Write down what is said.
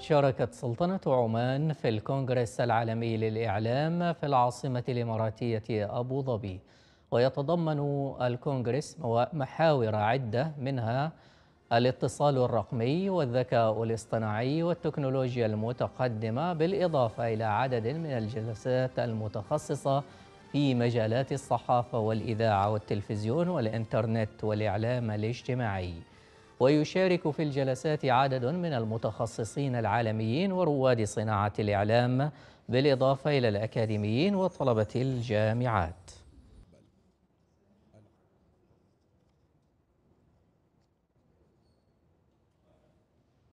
شاركت سلطنة عمان في الكونغرس العالمي للإعلام في العاصمة الإماراتية أبو ظبي ويتضمن الكونغرس محاور عدة منها الاتصال الرقمي والذكاء الاصطناعي والتكنولوجيا المتقدمة بالإضافة إلى عدد من الجلسات المتخصصة في مجالات الصحافة والإذاعة والتلفزيون والإنترنت والإعلام الاجتماعي ويشارك في الجلسات عدد من المتخصصين العالميين ورواد صناعة الإعلام بالإضافة إلى الأكاديميين وطلبة الجامعات